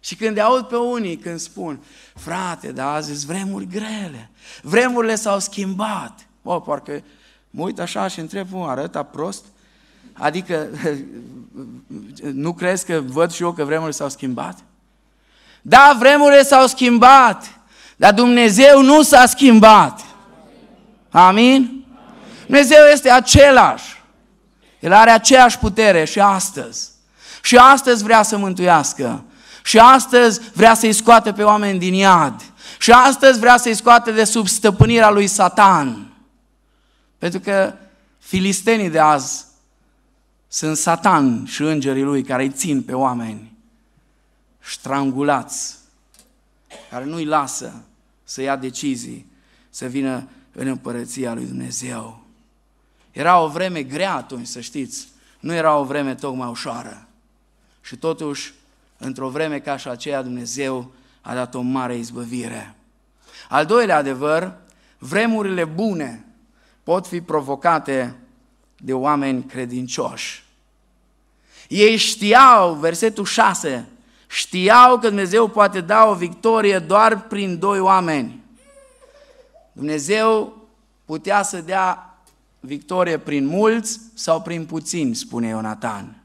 Speaker 1: Și când aud pe unii când spun, frate, dar azi sunt vremuri grele, vremurile s-au schimbat. Bă, parcă mă uit așa și întreb, mă, arăta prost? Adică, [laughs] nu crezi că văd și eu că vremurile s-au schimbat? Da, vremurile s-au schimbat, dar Dumnezeu nu s-a schimbat. Amin? Amin? Dumnezeu este același. El are aceeași putere și astăzi. Și astăzi vrea să mântuiască. Și astăzi vrea să-i scoate pe oameni din iad. Și astăzi vrea să-i scoate de sub stăpânirea lui Satan. Pentru că filistenii de azi sunt Satan și îngerii lui care îi țin pe oameni strangulați, care nu-i lasă să ia decizii, să vină în împărăția lui Dumnezeu. Era o vreme grea atunci, să știți, nu era o vreme tocmai ușoară. Și totuși, într-o vreme ca și aceea, Dumnezeu a dat o mare izbăvire. Al doilea adevăr, vremurile bune pot fi provocate de oameni credincioși. Ei știau, versetul 6, știau că Dumnezeu poate da o victorie doar prin doi oameni. Dumnezeu putea să dea victorie prin mulți sau prin puțini, spune Ionatan.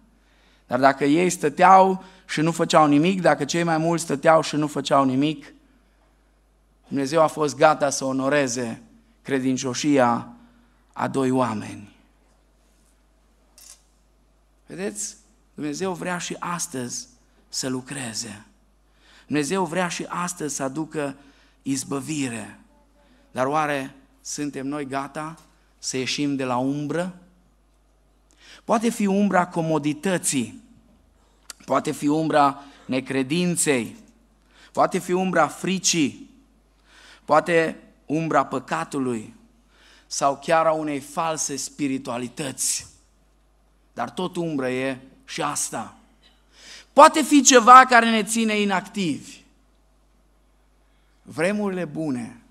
Speaker 1: Dar dacă ei stăteau și nu făceau nimic, dacă cei mai mulți stăteau și nu făceau nimic, Dumnezeu a fost gata să onoreze credincioșia a doi oameni. Vedeți? Dumnezeu vrea și astăzi să lucreze. Dumnezeu vrea și astăzi să aducă izbăvire. Dar oare suntem noi gata să ieșim de la umbră? Poate fi umbra comodității, poate fi umbra necredinței, poate fi umbra fricii, poate umbra păcatului sau chiar a unei false spiritualități. Dar tot umbră e și asta. Poate fi ceva care ne ține inactivi. Vremurile bune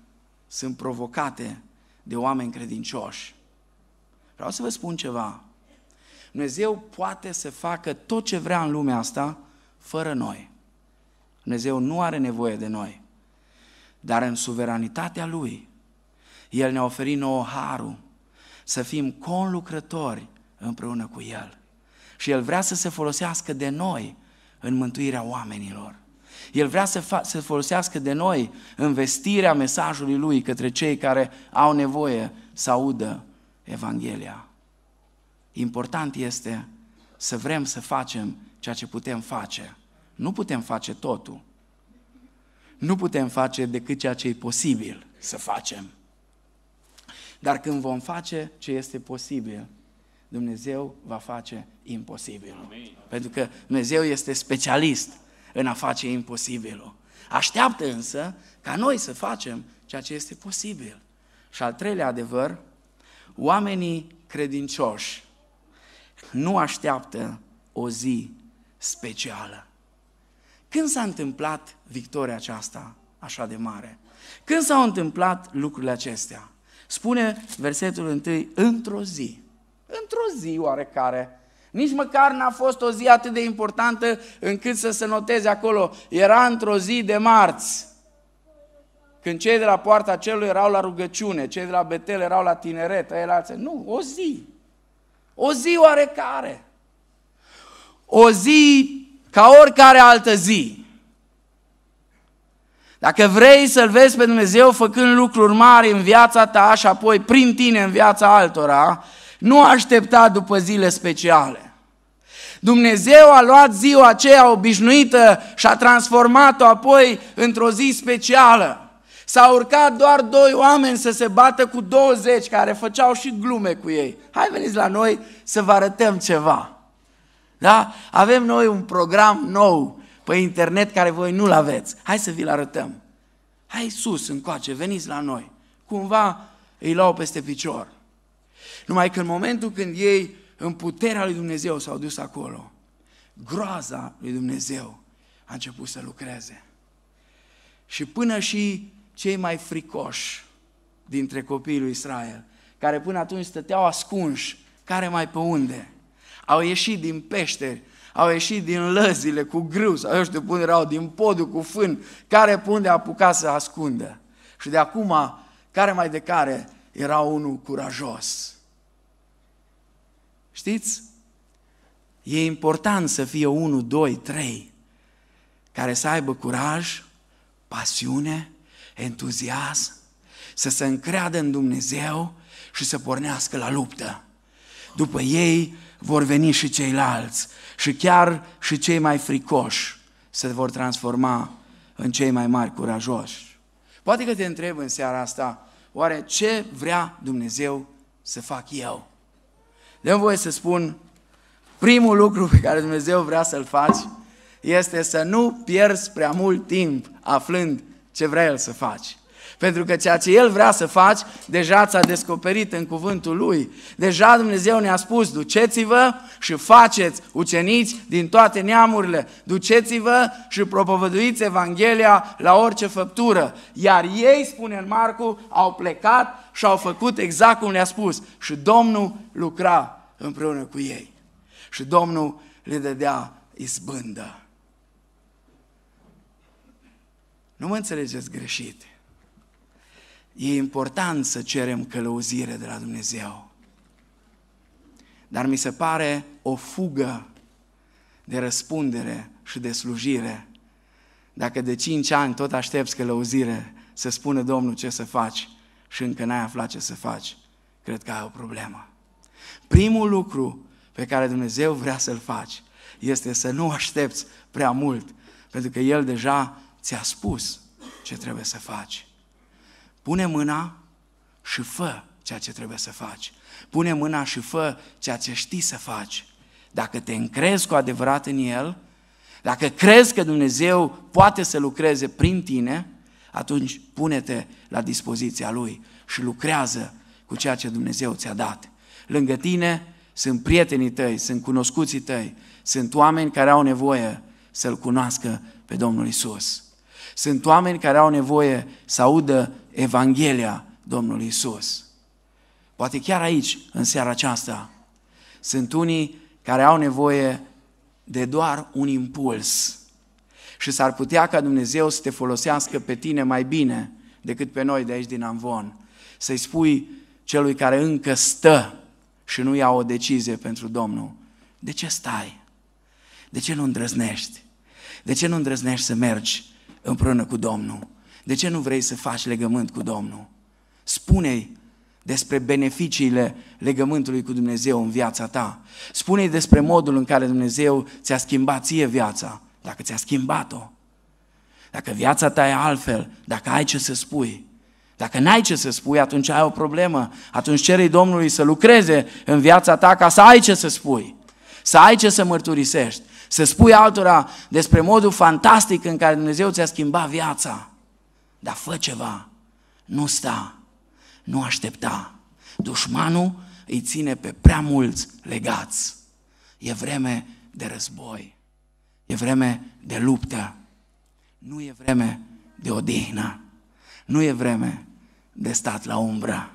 Speaker 1: sunt provocate de oameni credincioși. Vreau să vă spun ceva. Dumnezeu poate să facă tot ce vrea în lumea asta fără noi. Dumnezeu nu are nevoie de noi. Dar în suveranitatea Lui, El ne-a oferit nouă harul să fim conlucrători împreună cu El. Și El vrea să se folosească de noi în mântuirea oamenilor. El vrea să, fa- să folosească de noi învestirea mesajului Lui către cei care au nevoie să audă Evanghelia. Important este să vrem să facem ceea ce putem face. Nu putem face totul. Nu putem face decât ceea ce e posibil să facem. Dar când vom face ce este posibil, Dumnezeu va face imposibil. Amin. Pentru că Dumnezeu este specialist în a face imposibilul. Așteaptă însă ca noi să facem ceea ce este posibil. Și al treilea adevăr, oamenii credincioși nu așteaptă o zi specială. Când s-a întâmplat victoria aceasta așa de mare? Când s-au întâmplat lucrurile acestea? Spune versetul întâi, într-o zi, într-o zi oarecare, nici măcar n-a fost o zi atât de importantă încât să se noteze acolo. Era într-o zi de marți, când cei de la poarta celui erau la rugăciune, cei de la Betel erau la tineret, el alții. Nu, o zi. O zi oarecare. O zi ca oricare altă zi. Dacă vrei să-L vezi pe Dumnezeu făcând lucruri mari în viața ta și apoi prin tine în viața altora, nu aștepta după zile speciale. Dumnezeu a luat ziua aceea obișnuită și a transformat-o apoi într-o zi specială. S-au urcat doar doi oameni să se bată cu 20 care făceau și glume cu ei. Hai veniți la noi să vă arătăm ceva. Da? Avem noi un program nou pe internet care voi nu-l aveți. Hai să vi-l arătăm. Hai sus încoace, veniți la noi. Cumva îi luau peste picior. Numai că în momentul când ei, în puterea lui Dumnezeu, s-au dus acolo, groaza lui Dumnezeu a început să lucreze. Și până și cei mai fricoși dintre copiii lui Israel, care până atunci stăteau ascunși, care mai pe unde, au ieșit din peșteri, au ieșit din lăzile cu grâu, sau eu știu până erau, din podul cu fân, care pe unde apuca să ascundă. Și de acum, care mai de care, era unul curajos Știți? E important să fie unu, doi, trei care să aibă curaj, pasiune, entuziasm, să se încreadă în Dumnezeu și să pornească la luptă. După ei vor veni și ceilalți și chiar și cei mai fricoși se vor transforma în cei mai mari curajoși. Poate că te întreb în seara asta, oare ce vrea Dumnezeu să fac eu? Dăm voie să spun, primul lucru pe care Dumnezeu vrea să-l faci este să nu pierzi prea mult timp aflând ce vrea El să faci. Pentru că ceea ce El vrea să faci, deja ți-a descoperit în cuvântul Lui. Deja Dumnezeu ne-a spus, duceți-vă și faceți ucenici din toate neamurile. Duceți-vă și propovăduiți Evanghelia la orice făptură. Iar ei, spune în Marcu, au plecat și au făcut exact cum le-a spus și Domnul lucra împreună cu ei și Domnul le dădea izbândă. Nu mă înțelegeți greșit. E important să cerem călăuzire de la Dumnezeu. Dar mi se pare o fugă de răspundere și de slujire. Dacă de cinci ani tot aștepți călăuzire să spună Domnul ce să faci, și încă n-ai aflat ce să faci, cred că ai o problemă. Primul lucru pe care Dumnezeu vrea să-l faci este să nu aștepți prea mult, pentru că El deja ți-a spus ce trebuie să faci. Pune mâna și fă ceea ce trebuie să faci. Pune mâna și fă ceea ce știi să faci. Dacă te încrezi cu adevărat în El, dacă crezi că Dumnezeu poate să lucreze prin tine, atunci pune-te la dispoziția Lui și lucrează cu ceea ce Dumnezeu ți-a dat. Lângă tine sunt prietenii tăi, sunt cunoscuții tăi, sunt oameni care au nevoie să-L cunoască pe Domnul Isus. Sunt oameni care au nevoie să audă Evanghelia Domnului Isus. Poate chiar aici, în seara aceasta, sunt unii care au nevoie de doar un impuls și s-ar putea ca Dumnezeu să te folosească pe tine mai bine decât pe noi de aici din Amvon. Să-i spui celui care încă stă și nu ia o decizie pentru Domnul, de ce stai? De ce nu îndrăznești? De ce nu îndrăznești să mergi împreună cu Domnul? De ce nu vrei să faci legământ cu Domnul? Spune-i despre beneficiile legământului cu Dumnezeu în viața ta. Spune-i despre modul în care Dumnezeu ți-a schimbat ție viața dacă ți-a schimbat-o, dacă viața ta e altfel, dacă ai ce să spui, dacă n-ai ce să spui, atunci ai o problemă. Atunci cerei Domnului să lucreze în viața ta ca să ai ce să spui, să ai ce să mărturisești, să spui altora despre modul fantastic în care Dumnezeu ți-a schimbat viața. Dar fă ceva, nu sta, nu aștepta. Dușmanul îi ține pe prea mulți legați. E vreme de război. E vreme de luptă. Nu e vreme de odihnă. Nu e vreme de stat la umbră.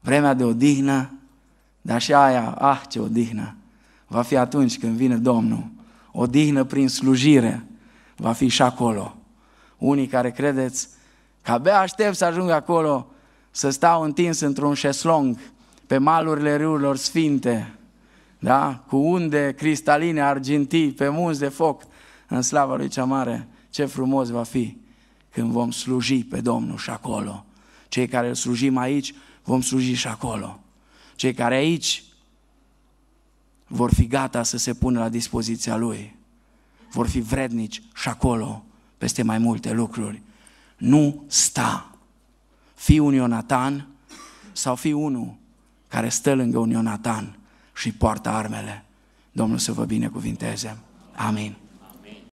Speaker 1: Vremea de odihnă, dar și aia, ah ce odihnă, va fi atunci când vine Domnul. Odihnă prin slujire va fi și acolo. Unii care credeți că abia aștept să ajung acolo, să stau întins într-un șeslong pe malurile râurilor sfinte, da? cu unde cristaline, argintii, pe munți de foc, în slava lui cea mare, ce frumos va fi când vom sluji pe Domnul și acolo. Cei care îl slujim aici, vom sluji și acolo. Cei care aici vor fi gata să se pună la dispoziția Lui. Vor fi vrednici și acolo, peste mai multe lucruri. Nu sta. Fii un Ionatan sau fii unul care stă lângă un Ionatan și poartă armele. Domnul să vă binecuvinteze. Amin.